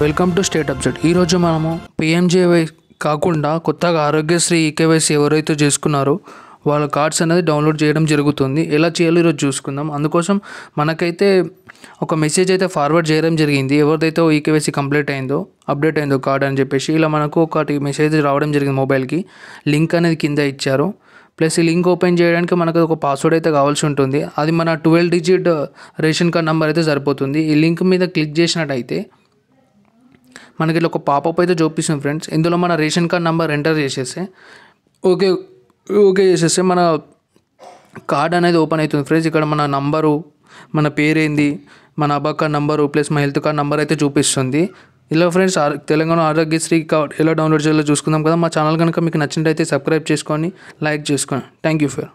welcome to state upset ఈరోజు మనము PMJAY కాకుండా కొత్తగా ఆరోగ్యశ్రీ ఈకేవైసీ ఎవరైతే చేసుకున్నారో వాళ్ళ కార్డ్స్ అనేది డౌన్లోడ్ చేయడం జరుగుతుంది ఎలా చేయాలో ఈరోజు చూసుకుందాం అందుకోసం మనకైతే ఒక మెసేజ్ అయితే ఫార్వర్డ్ చేయడం జరిగింది ఎవరిదైతే ఈకేవైసీ కంప్లీట్ అయిందో అప్డేట్ అయిందో కార్డ్ అని చెప్పేసి ఇలా మనకు ఒకటి మెసేజ్ రావడం జరిగింది మొబైల్కి లింక్ అనేది కింద ఇచ్చారు ప్లస్ ఈ లింక్ ఓపెన్ చేయడానికి మనకు ఒక పాస్వర్డ్ అయితే కావాల్సి ఉంటుంది అది మన twelve digit ration card number అయితే సరిపోతుంది ఈ లింక్ మీద క్లిక్ చేసినట్టయితే మనకి ఇట్లా ఒక పాపప్ అయితే చూపిస్తుంది ఫ్రెండ్స్ ఇందులో మన రేషన్ కార్డ్ నెంబర్ ఎంటర్ చేసేస్తే ఓకే ఓకే చేసేస్తే మన కార్డ్ అనేది ఓపెన్ అవుతుంది ఫ్రెండ్స్ ఇక్కడ మన నంబరు మన పేరేంది మన కార్డ్ నంబరు ప్లస్ మా హెల్త్ కార్డ్ నెంబర్ అయితే చూపిస్తుంది ఇలా ఫ్రెండ్స్ తెలంగాణ ఆరోగ్యశ్రీ కార్డ్ ఎలా డౌన్లోడ్ చేయాలో చూసుకుందాం కదా మా ఛానల్ కనుక మీకు నచ్చినట్టయితే సబ్స్క్రైబ్ చేసుకొని లైక్ చేసుకోండి థ్యాంక్ యూ ఫర్